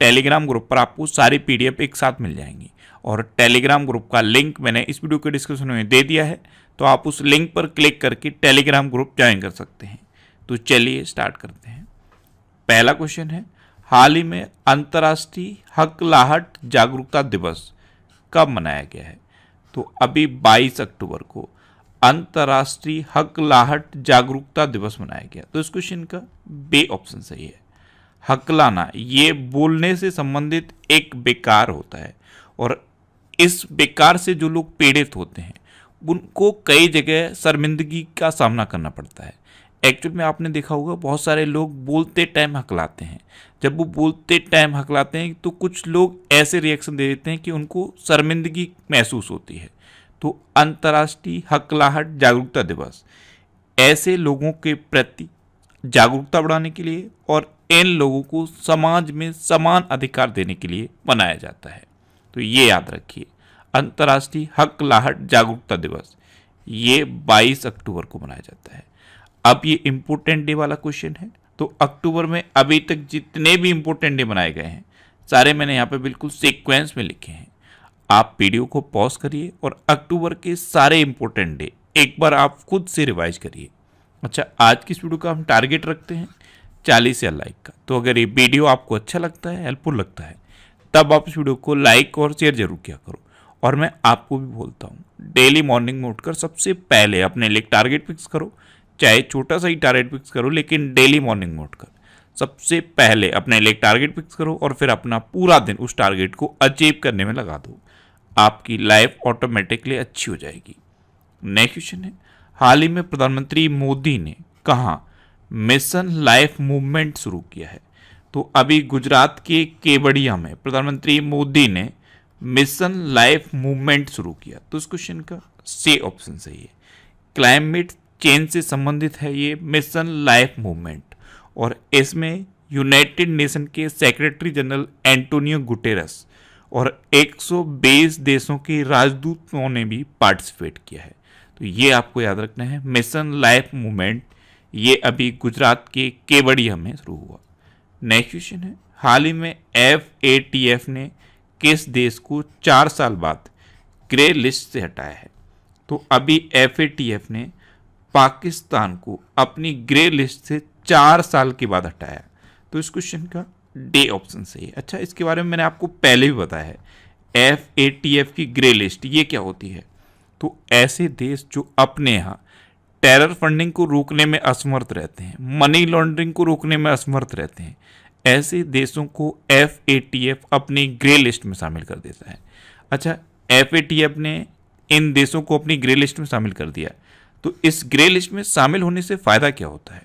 Telegram group पर आपको सारी पीडीएफ एक साथ मिल जाएंगी और टेलीग्राम ग्रुप का लिंक मैंने इस वीडियो के डिस्क्रिप्शन में दे दिया है तो आप उस लिंक पर क्लिक करके टेलीग्राम ग्रुप ज्वाइन कर सकते हैं तो चलिए स्टार्ट करते हैं पहला क्वेश्चन है हाल ही में अंतर्राष्ट्रीय हकलाहट जागरूकता दिवस कब मनाया गया है तो अभी 22 अक्टूबर को अंतर्राष्ट्रीय हकलाहट जागरूकता दिवस मनाया गया तो इस क्वेश्चन का बे ऑप्शन सही है हकलाना ये बोलने से संबंधित एक बेकार होता है और इस बेकार से जो लोग पीड़ित होते हैं उनको कई जगह शर्मिंदगी का सामना करना पड़ता है एक्चुअल में आपने देखा होगा बहुत सारे लोग बोलते टाइम हकलाते हैं जब वो बोलते टाइम हकलाते हैं तो कुछ लोग ऐसे रिएक्शन दे देते हैं कि उनको शर्मिंदगी महसूस होती है तो अंतर्राष्ट्रीय हकलाहट जागरूकता दिवस ऐसे लोगों के प्रति जागरूकता बढ़ाने के लिए और इन लोगों को समाज में समान अधिकार देने के लिए मनाया जाता है तो ये याद रखिए अंतर्राष्ट्रीय हक लाहट जागरूकता दिवस ये 22 अक्टूबर को मनाया जाता है अब ये इम्पोर्टेंट डे वाला क्वेश्चन है तो अक्टूबर में अभी तक जितने भी इम्पोर्टेंट डे मनाए गए हैं सारे मैंने यहाँ पे बिल्कुल सीक्वेंस में लिखे हैं आप वीडियो को पॉज करिए और अक्टूबर के सारे इम्पोर्टेंट डे एक बार आप खुद से रिवाइज करिए अच्छा आज की इस वीडियो का हम टारगेट रखते हैं चालीस या लाइक का तो अगर ये वीडियो आपको अच्छा लगता है हेल्पफुल लगता है तब आप इस वीडियो को लाइक और शेयर जरूर किया करो और मैं आपको भी बोलता हूँ डेली मॉर्निंग में उठकर सबसे पहले अपने लिए टारगेट फिक्स करो चाहे छोटा सा ही टारगेट फिक्स करो लेकिन डेली मॉर्निंग में उठकर सबसे पहले अपने लिए टारगेट फिक्स करो और फिर अपना पूरा दिन उस टारगेट को अचीव करने में लगा दो आपकी लाइफ ऑटोमेटिकली अच्छी हो जाएगी नेक्स्ट क्वेश्चन है हाल ही में प्रधानमंत्री मोदी ने कहा मिशन लाइफ मूवमेंट शुरू किया है तो अभी गुजरात के केवड़िया में प्रधानमंत्री मोदी ने मिशन लाइफ मूवमेंट शुरू किया तो इस क्वेश्चन का से ऑप्शन सही है क्लाइमेट चेंज से संबंधित है ये मिशन लाइफ मूवमेंट और इसमें यूनाइटेड नेशन के सेक्रेटरी जनरल एंटोनियो गुटेरस और 120 देशों के राजदूतों ने भी पार्टिसिपेट किया है तो ये आपको याद रखना है मिशन लाइफ मूवमेंट ये अभी गुजरात के केवड़िया में शुरू हुआ नेक्स्ट क्वेश्चन है हाल ही में एफ ए टी एफ ने किस देश को चार साल बाद ग्रे लिस्ट से हटाया है तो अभी एफ ए टी एफ ने पाकिस्तान को अपनी ग्रे लिस्ट से चार साल के बाद हटाया तो इस क्वेश्चन का डे ऑप्शन सही है अच्छा इसके बारे में मैंने आपको पहले भी बताया है एफ ए टी एफ की ग्रे लिस्ट ये क्या होती है तो ऐसे देश जो अपने यहाँ टेरर फंडिंग को रोकने में असमर्थ रहते हैं मनी लॉन्ड्रिंग को रोकने में असमर्थ रहते हैं ऐसे देशों को एफ अपनी ग्रे लिस्ट में शामिल कर देता है अच्छा एफ ने इन देशों को अपनी ग्रे लिस्ट में शामिल कर दिया तो इस ग्रे लिस्ट में शामिल होने से फ़ायदा क्या होता है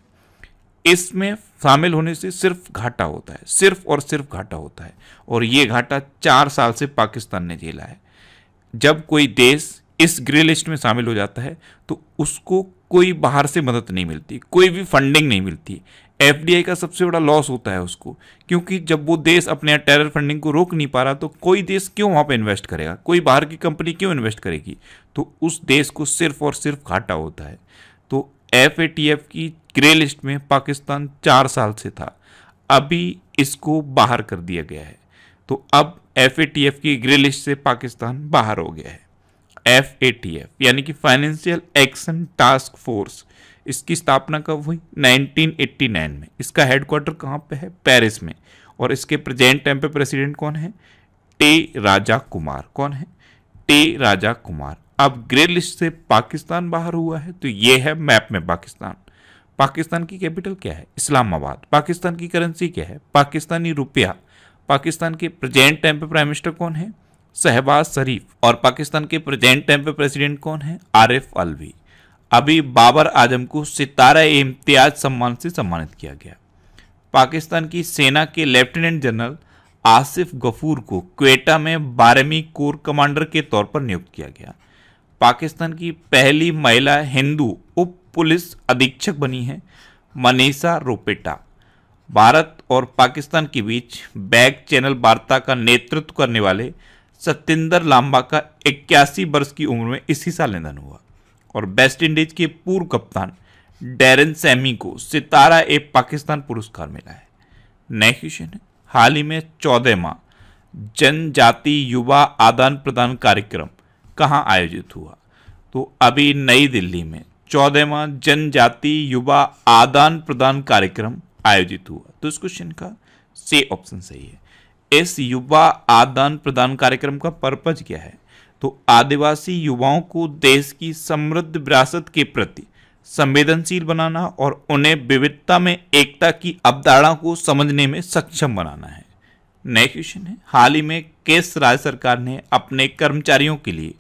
इसमें शामिल होने से सिर्फ घाटा होता है सिर्फ और सिर्फ घाटा होता है और ये घाटा चार साल से पाकिस्तान ने झेला है जब कोई देश इस ग्रे लिस्ट में शामिल हो जाता है तो उसको कोई बाहर से मदद नहीं मिलती कोई भी फंडिंग नहीं मिलती एफ का सबसे बड़ा लॉस होता है उसको क्योंकि जब वो देश अपने टेरर फंडिंग को रोक नहीं पा रहा तो कोई देश क्यों वहाँ पे इन्वेस्ट करेगा कोई बाहर की कंपनी क्यों इन्वेस्ट करेगी तो उस देश को सिर्फ और सिर्फ घाटा होता है तो एफ की ग्रे लिस्ट में पाकिस्तान चार साल से था अभी इसको बाहर कर दिया गया है तो अब एफ की ग्रे लिस्ट से पाकिस्तान बाहर हो गया है एफ ए टी एफ यानी कि फाइनेंशियल एक्शन टास्क फोर्स इसकी स्थापना कब हुई 1989 में इसका हेडक्वार्टर कहाँ पे है पेरिस में और इसके प्रेजेंट टाइम पे प्रेसिडेंट कौन है टे राजा कुमार कौन है टे राजा कुमार अब ग्रे लिस्ट से पाकिस्तान बाहर हुआ है तो ये है मैप में पाकिस्तान पाकिस्तान की कैपिटल क्या है इस्लामाबाद पाकिस्तान की करेंसी क्या है पाकिस्तानी रुपया पाकिस्तान के प्रेजेंट टाइम पे प्राइम मिनिस्टर कौन है शहबाज शरीफ और पाकिस्तान के प्रेजेंट टाइम पे प्रेसिडेंट कौन है आरिफ अलवी अभी बाबर आजम को सितारा इम्तियाज सम्मान से सम्मानित किया गया पाकिस्तान की सेना के लेफ्टिनेंट जनरल आसिफ गफूर को क्वेटा में बारहवीं कोर कमांडर के तौर पर नियुक्त किया गया पाकिस्तान की पहली महिला हिंदू उप पुलिस अधीक्षक बनी है मनीषा रोपेटा भारत और पाकिस्तान के बीच बैक चैनल वार्ता का नेतृत्व करने वाले सत्येंद्र लांबा का इक्यासी वर्ष की उम्र में इसी साल निधन हुआ और वेस्ट इंडीज के पूर्व कप्तान डेरन सैमी को सितारा ए पाकिस्तान पुरस्कार मिला है नेक्स्ट क्वेश्चन हाल ही में चौदहवा जनजाति युवा आदान प्रदान कार्यक्रम कहाँ आयोजित हुआ तो अभी नई दिल्ली में चौदहवा जनजाति युवा आदान प्रदान कार्यक्रम आयोजित हुआ तो इस क्वेश्चन का से ऑप्शन सही है इस युवा आदान प्रदान कार्यक्रम का पर्पज क्या है तो आदिवासी युवाओं को देश की समृद्ध विरासत के प्रति संवेदनशील बनाना और उन्हें विविधता में एकता की अवधारणा को समझने में सक्षम बनाना है नए क्वेश्चन है हाल ही में केस राज्य सरकार ने अपने कर्मचारियों के लिए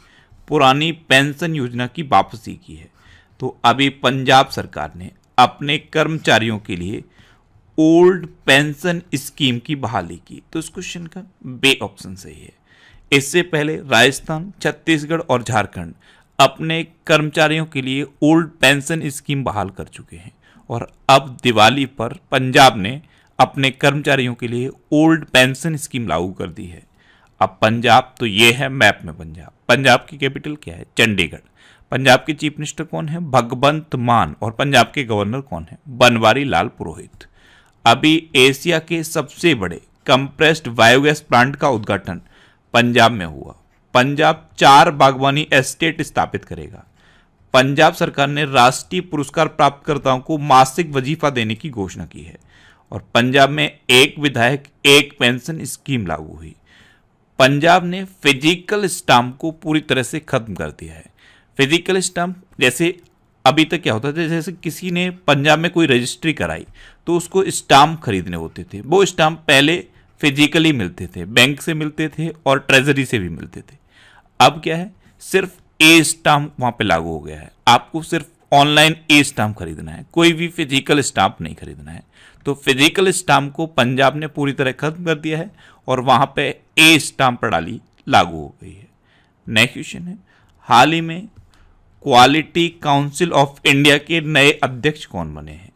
पुरानी पेंशन योजना की वापसी की है तो अभी पंजाब सरकार ने अपने कर्मचारियों के लिए ओल्ड पेंशन स्कीम की बहाली की तो इस क्वेश्चन का बे ऑप्शन सही है इससे पहले राजस्थान छत्तीसगढ़ और झारखंड अपने कर्मचारियों के लिए ओल्ड पेंशन स्कीम बहाल कर चुके हैं और अब दिवाली पर पंजाब ने अपने कर्मचारियों के लिए ओल्ड पेंशन स्कीम लागू कर दी है अब पंजाब तो ये है मैप में पंजाब पंजाब की कैपिटल क्या है चंडीगढ़ पंजाब के चीफ मिनिस्टर कौन है भगवंत मान और पंजाब के गवर्नर कौन है बनवारी लाल पुरोहित अभी एशिया के सबसे बड़े कंप्रेस्ड बायोगैस प्लांट का उद्घाटन पंजाब में हुआ पंजाब चार बागवानी एस्टेट स्थापित करेगा पंजाब सरकार ने राष्ट्रीय पुरस्कार प्राप्तकर्ताओं को मासिक वजीफा देने की घोषणा की है और पंजाब में एक विधायक एक पेंशन स्कीम लागू हुई पंजाब ने फिजिकल स्टाम्प को पूरी तरह से खत्म कर दिया है फिजिकल स्टाम्प जैसे अभी तक क्या होता था जैसे किसी ने पंजाब में कोई रजिस्ट्री कराई तो उसको स्टाम्प खरीदने होते थे वो स्टाम्प पहले फिजिकली मिलते थे बैंक से मिलते थे और ट्रेजरी से भी मिलते थे अब क्या है सिर्फ ए स्टाम्प वहाँ पे लागू हो गया है आपको सिर्फ ऑनलाइन ए स्टाम्प खरीदना है कोई भी फिजिकल स्टाम्प नहीं खरीदना है तो फिजिकल स्टाम्प को पंजाब ने पूरी तरह खत्म कर दिया है और वहाँ पर ए स्टाम्प प्रणाली लागू हो गई है नेक्स्ट क्वेश्चन है हाल ही में क्वालिटी काउंसिल ऑफ इंडिया के नए अध्यक्ष कौन बने हैं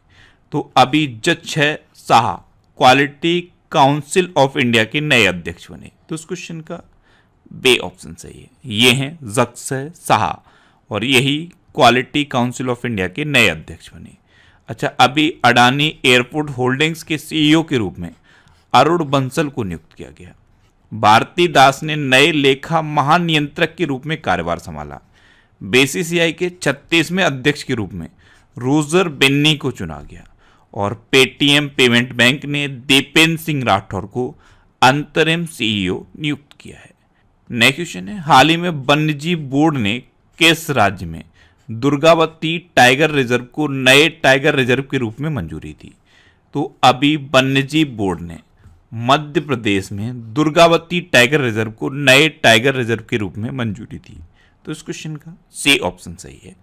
तो अभी जज है Shah quality council of India के नए अध्यक्ष बने तो इस क्वेश्चन का बे ऑप्शन सही है ये हैं जक्स है शाह और यही क्वालिटी काउंसिल ऑफ इंडिया के नए अध्यक्ष बने अच्छा अभी अडानी एयरपोर्ट होल्डिंग्स के सीईओ e के रूप में अरुण बंसल को नियुक्त किया गया भारती दास ने नए लेखा महानियंत्रक के रूप में कार्यभार संभाला बीसीसीआई के 36वें अध्यक्ष के रूप में रोजर बेन्नी को चुना गया और पेटीएम पेमेंट बैंक ने दीपेंद्र सिंह राठौर को अंतरिम सीईओ नियुक्त किया है नेक्स्ट क्वेश्चन है हाल ही में वन्यजीव बोर्ड ने किस राज्य में दुर्गावती टाइगर रिजर्व को नए टाइगर रिजर्व के रूप में मंजूरी दी तो अभी वन्यजीव बोर्ड ने मध्य प्रदेश में दुर्गावती टाइगर रिजर्व को नए टाइगर रिजर्व के रूप में मंजूरी दी तो इस क्वेश्चन का सी ऑप्शन सही है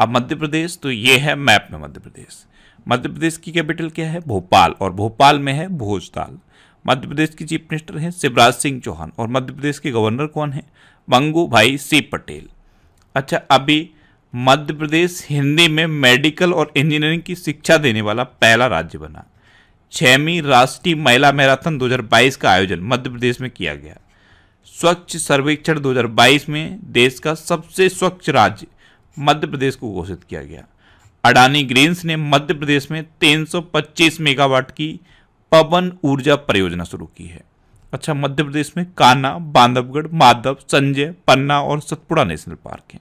अब मध्य प्रदेश तो ये है मैप में मध्य प्रदेश मध्य प्रदेश की कैपिटल क्या है भोपाल और भोपाल में है भोजताल मध्य प्रदेश की चीफ मिनिस्टर हैं शिवराज सिंह चौहान और मध्य प्रदेश के गवर्नर कौन हैं मंगू भाई सी पटेल अच्छा अभी मध्य प्रदेश हिंदी में मेडिकल और इंजीनियरिंग की शिक्षा देने वाला पहला राज्य बना छवीं राष्ट्रीय महिला मैराथन 2022 का आयोजन मध्य प्रदेश में किया गया स्वच्छ सर्वेक्षण 2022 में देश का सबसे स्वच्छ राज्य मध्य प्रदेश को घोषित किया गया अडानी ग्रीन्स ने मध्य प्रदेश में 325 मेगावाट की पवन ऊर्जा परियोजना शुरू की है अच्छा मध्य प्रदेश में कान्हा बांधवगढ़ माधव संजय पन्ना और सतपुड़ा नेशनल पार्क हैं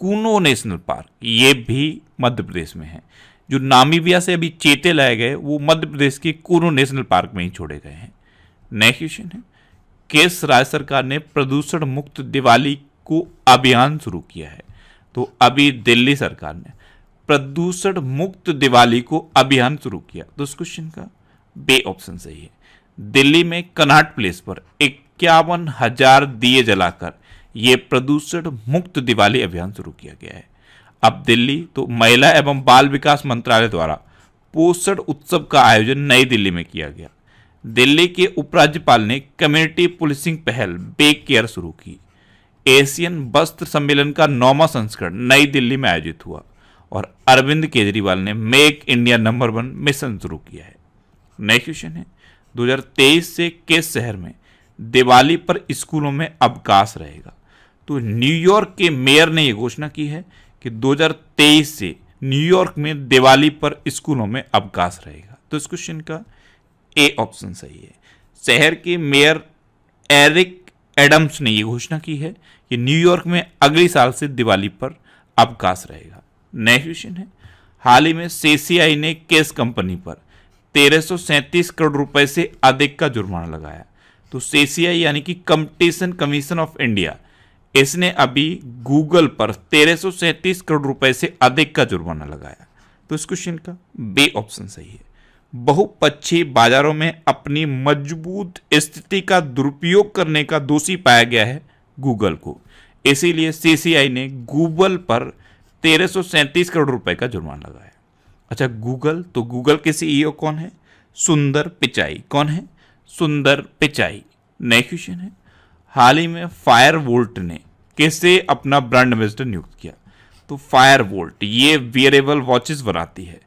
कूनो नेशनल पार्क ये भी मध्य प्रदेश में है जो नामीबिया से अभी चेते लाए गए वो मध्य प्रदेश के कूनो नेशनल पार्क में ही छोड़े गए हैं नेक्स्ट क्वेश्चन है केस राज्य सरकार ने प्रदूषण मुक्त दिवाली को अभियान शुरू किया है तो अभी दिल्ली सरकार ने प्रदूषण मुक्त दिवाली को अभियान शुरू किया तो इस क्वेश्चन का बे ऑप्शन सही है दिल्ली में कनाट प्लेस पर इक्यावन हजार दिए जलाकर यह प्रदूषण मुक्त दिवाली अभियान शुरू किया गया है अब दिल्ली तो महिला एवं बाल विकास मंत्रालय द्वारा पोषण उत्सव का आयोजन नई दिल्ली में किया गया दिल्ली के उपराज्यपाल ने कम्युनिटी पुलिसिंग पहल बेक केयर शुरू की एशियन वस्त्र सम्मेलन का नौवा संस्करण नई दिल्ली में आयोजित हुआ और अरविंद केजरीवाल ने make India number one mission शुरू किया है नेक्स्ट क्वेश्चन है 2023 से किस शहर में दिवाली पर स्कूलों में अवकाश रहेगा तो न्यूयॉर्क के मेयर ने यह घोषणा की है कि 2023 से न्यूयॉर्क में दिवाली पर स्कूलों में अवकाश रहेगा तो इस क्वेश्चन का ए ऑप्शन सही है शहर के मेयर एरिक एडम्स ने यह घोषणा की है कि न्यूयॉर्क में अगले साल से दिवाली पर अवकाश रहेगा नए क्वेश्चन है हाल ही में सीसीआई ने केस कंपनी पर तेरह करोड़ रुपए से अधिक का जुर्माना लगाया तो सीसीआई यानी कि कंपटीशन कमीशन ऑफ इंडिया इसने अभी गूगल पर तेरह करोड़ रुपए से अधिक का जुर्माना लगाया तो इस क्वेश्चन का बे ऑप्शन सही है बहुपक्षीय बाजारों में अपनी मजबूत स्थिति का दुरुपयोग करने का दोषी पाया गया है गूगल को इसीलिए सीसीआई ने गूगल पर तेरह करोड़ रुपए का जुर्माना लगाया अच्छा गूगल तो गूगल के सीईओ e कौन है सुंदर पिचाई कौन है सुंदर पिचाई नए क्वेश्चन है हाल ही में फायर वोल्ट ने कैसे अपना ब्रांड एम्बेसडर नियुक्त किया तो फायर वोल्ट ये वियरेबल वॉचेस बनाती है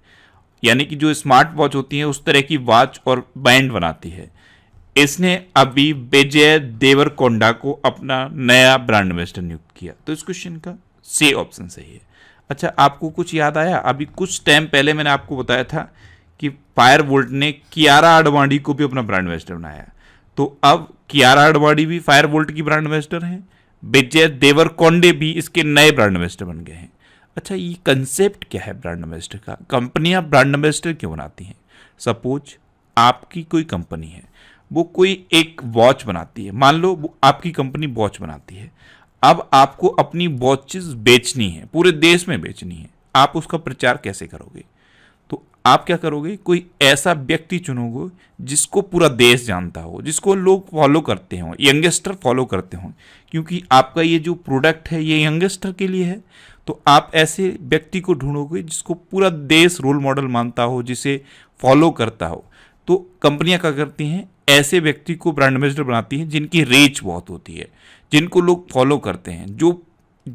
यानी कि जो स्मार्ट वॉच होती है उस तरह की वॉच और बैंड बनाती है इसने अभी विजय देवरकोंडा को अपना नया ब्रांड एम्बेसडर नियुक्त किया तो इस क्वेश्चन का से ऑप्शन सही है अच्छा आपको कुछ याद आया अभी कुछ टाइम पहले मैंने आपको बताया था कि फायर वोल्ट ने कियारा अडवाणी को भी अपना ब्रांड एम्बेसडर बनाया तो अब कियारा अडवाणी भी फायर वोल्ट की ब्रांड एम्बेसडर है विजय देवरकोंडे भी इसके नए ब्रांड एम्बेसडर बन गए हैं अच्छा ये कंसेप्ट क्या है ब्रांड एम्बेसडर का कंपनियाँ ब्रांड एम्बेसडर क्यों बनाती हैं सपोज आपकी कोई कंपनी है वो कोई एक वॉच बनाती है मान लो आपकी कंपनी वॉच बनाती है अब आपको अपनी वॉचेस बेचनी है पूरे देश में बेचनी है आप उसका प्रचार कैसे करोगे तो आप क्या करोगे कोई ऐसा व्यक्ति चुनोगे जिसको पूरा देश जानता हो जिसको लोग फॉलो करते हों यंगस्टर फॉलो करते हों क्योंकि आपका ये जो प्रोडक्ट है ये यंगस्टर के लिए है तो आप ऐसे व्यक्ति को ढूंढोगे जिसको पूरा देश रोल मॉडल मानता हो जिसे फॉलो करता हो तो कंपनियां क्या करती हैं ऐसे व्यक्ति को ब्रांड एम्बेसडर बनाती हैं जिनकी रेच बहुत होती है जिनको लोग फॉलो करते हैं जो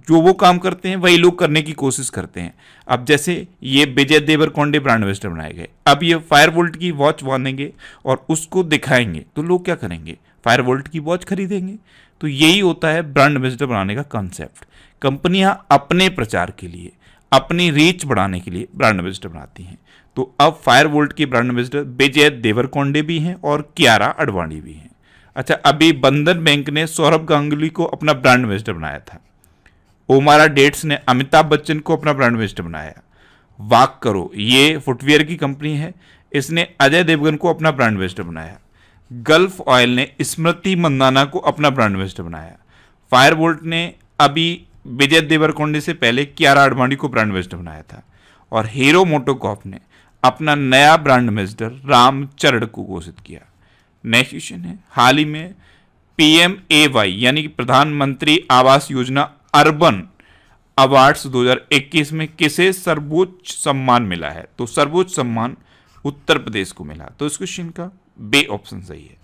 जो वो काम करते हैं वही लोग करने की कोशिश करते हैं अब जैसे ये विजय देवर कौंडे ब्रांड एम्बेसडर बनाए गए अब ये फायर वोल्ट की वॉच बांधेंगे और उसको दिखाएंगे तो लोग क्या करेंगे फायर वोल्ट की वॉच खरीदेंगे तो यही होता है ब्रांड एम्बेसडर बनाने का कॉन्सेप्ट कंपनियां अपने प्रचार के लिए अपनी रीच बढ़ाने के लिए ब्रांड एम्बेसडर बनाती हैं तो अब फायर वोल्ट की ब्रांड एम्बेसडर विजय देवरकोंडे भी हैं और कियारा अडवाणी भी हैं अच्छा अभी बंधन बैंक ने सौरभ गांगुली को अपना ब्रांड एम्बेसडर बनाया था ओमारा डेट्स ने अमिताभ बच्चन को अपना ब्रांड एम्बेसडर बनाया वाक करो ये फुटवेयर की कंपनी है इसने अजय देवगन को अपना ब्रांड एम्बेसडर बनाया गल्फ ऑयल ने स्मृति मंदाना को अपना ब्रांड एम्बेसडर बनाया वोल्ट ने अभी विजय देवरकोंडे से पहले कियारा आडवाणी को ब्रांड एम्बेसडर बनाया था और हीरो मोटोकॉप ने अपना नया ब्रांड एम्बेसडर रामचरण को घोषित किया नेक्स्ट क्वेश्चन है हाल ही में एम ए वाई यानी कि प्रधानमंत्री आवास योजना अर्बन अवार्ड्स 2021 में किसे सर्वोच्च सम्मान मिला है तो सर्वोच्च सम्मान उत्तर प्रदेश को मिला तो इस क्वेश्चन का बे ऑप्शन सही है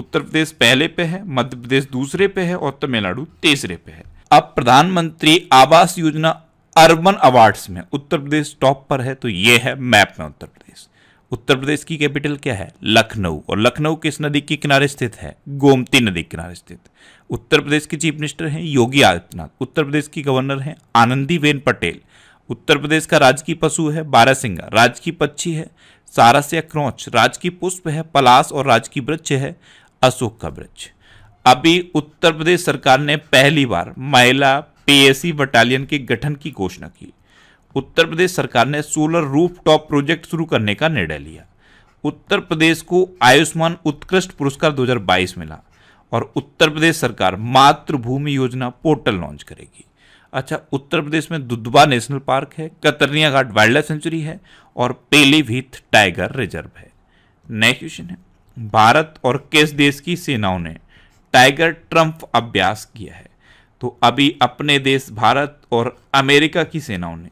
उत्तर प्रदेश पहले पे है मध्य प्रदेश दूसरे पे है और तमिलनाडु तीसरे पे है अब प्रधानमंत्री आवास योजना अर्बन अवार्ड्स में उत्तर प्रदेश टॉप पर है तो यह है मैप में उत्तर प्रदेश उत्तर प्रदेश की कैपिटल क्या है लखनऊ और लखनऊ किस नदी के किनारे स्थित है गोमती नदी के किनारे स्थित उत्तर प्रदेश के चीफ मिनिस्टर हैं योगी आदित्यनाथ उत्तर प्रदेश की गवर्नर हैं आनंदीबेन पटेल उत्तर प्रदेश का राजकीय पशु है बारासिंगा राजकीय पक्षी है सारस या क्रौच राजकीय पुष्प है पलास और राजकीय वृक्ष है अशोक का वृक्ष अभी उत्तर प्रदेश सरकार ने पहली बार महिला पीएसी बटालियन के गठन की घोषणा की उत्तर प्रदेश सरकार ने सोलर रूफ टॉप प्रोजेक्ट शुरू करने का निर्णय लिया उत्तर प्रदेश को आयुष्मान उत्कृष्ट पुरस्कार 2022 मिला और उत्तर प्रदेश सरकार मातृभूमि योजना पोर्टल लॉन्च करेगी अच्छा उत्तर प्रदेश में दुधवा नेशनल पार्क है Katarniaghat wildlife sanctuary है और पेलीभीत टाइगर रिजर्व है नेक्स्ट क्वेश्चन है भारत और किस देश की सेनाओं ने टाइगर ट्रंप अभ्यास किया है तो अभी अपने देश भारत और अमेरिका की सेनाओं ने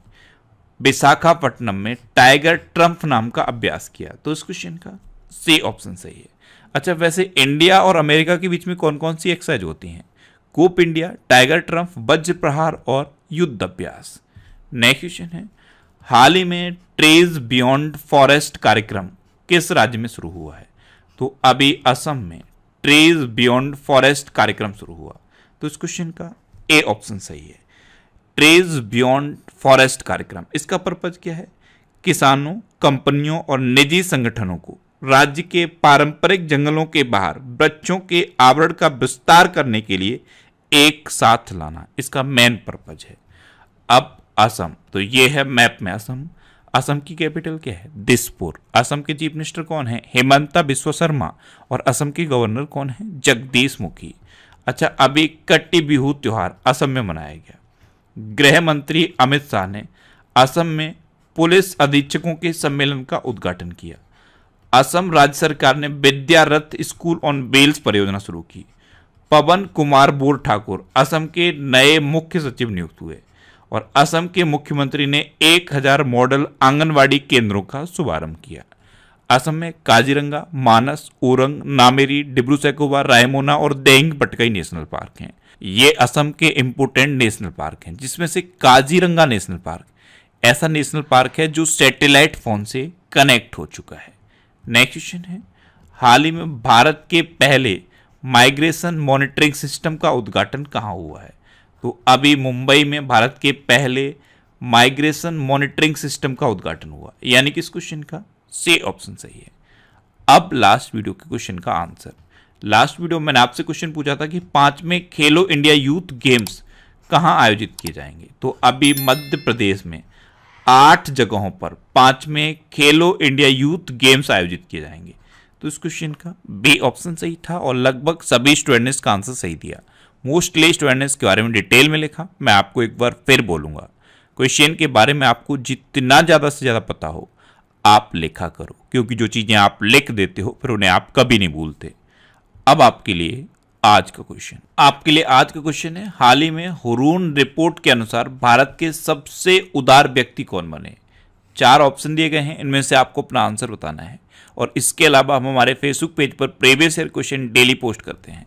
विशाखापट्टनम में टाइगर ट्रंप नाम का अभ्यास किया तो इस क्वेश्चन का सी ऑप्शन सही है अच्छा वैसे इंडिया और अमेरिका के बीच में कौन कौन सी एक्सरसाइज होती हैं कोप इंडिया टाइगर ट्रंप वज्र प्रहार और युद्ध अभ्यास नेक्स्ट क्वेश्चन है हाल ही में ट्रेज बियॉन्ड फॉरेस्ट कार्यक्रम किस राज्य में शुरू हुआ है तो अभी असम में ट्रीज बियॉन्ड फॉरेस्ट कार्यक्रम शुरू हुआ तो इस क्वेश्चन का ए ऑप्शन सही है ट्रेज बियॉन्ड फॉरेस्ट कार्यक्रम इसका पर्पज क्या है किसानों कंपनियों और निजी संगठनों को राज्य के पारंपरिक जंगलों के बाहर वृक्षों के आवरण का विस्तार करने के लिए एक साथ लाना इसका मेन पर्पज है अब असम तो ये है मैप में असम असम की कैपिटल क्या है दिसपुर असम के चीफ मिनिस्टर कौन है हेमंता बिस्व शर्मा और असम के गवर्नर कौन है जगदीश मुखी अच्छा अभी कट्टी बिहू त्यौहार असम में मनाया गया गृह मंत्री अमित शाह ने असम में पुलिस अधीक्षकों के सम्मेलन का उद्घाटन किया असम राज्य सरकार ने विद्यारथ स्कूल ऑन बेल्स परियोजना शुरू की पवन कुमार बोर ठाकुर असम के नए मुख्य सचिव नियुक्त हुए और असम के मुख्यमंत्री ने 1000 मॉडल आंगनवाड़ी केंद्रों का शुभारंभ किया असम में काजीरंगा मानस ओरंग नामेरी डिब्रू सैकोबा रायमोना और देंग पटकई नेशनल पार्क हैं ये असम के इम्पोर्टेंट नेशनल पार्क हैं जिसमें से काजीरंगा नेशनल पार्क ऐसा नेशनल पार्क है जो सैटेलाइट फोन से कनेक्ट हो चुका है नेक्स्ट क्वेश्चन है हाल ही में भारत के पहले माइग्रेशन मॉनिटरिंग सिस्टम का उद्घाटन कहाँ हुआ है तो अभी मुंबई में भारत के पहले माइग्रेशन मॉनिटरिंग सिस्टम का उद्घाटन हुआ यानी कि इस क्वेश्चन का से ऑप्शन सही है अब लास्ट वीडियो के क्वेश्चन का आंसर लास्ट वीडियो मैंने आपसे क्वेश्चन पूछा था कि पांचवें खेलो इंडिया यूथ गेम्स कहाँ आयोजित किए जाएंगे तो अभी मध्य प्रदेश में आठ जगहों पर पांचवें खेलो इंडिया यूथ गेम्स आयोजित किए जाएंगे तो इस क्वेश्चन का बी ऑप्शन सही था और लगभग सभी स्टूडेंट ने इसका आंसर सही दिया मोस्टली स्टूडेंट्स के बारे में डिटेल में लिखा मैं आपको एक बार फिर बोलूँगा क्वेश्चन के बारे में आपको जितना ज़्यादा से ज़्यादा पता हो आप लिखा करो क्योंकि जो चीज़ें आप लिख देते हो फिर उन्हें आप कभी नहीं भूलते अब आपके लिए आज का क्वेश्चन आपके लिए आज का क्वेश्चन है हाल ही में हुरून रिपोर्ट के अनुसार भारत के सबसे उदार व्यक्ति कौन बने चार ऑप्शन दिए गए हैं इनमें से आपको अपना आंसर बताना है और इसके अलावा हम हमारे फेसबुक पेज पर previous year question daily post करते हैं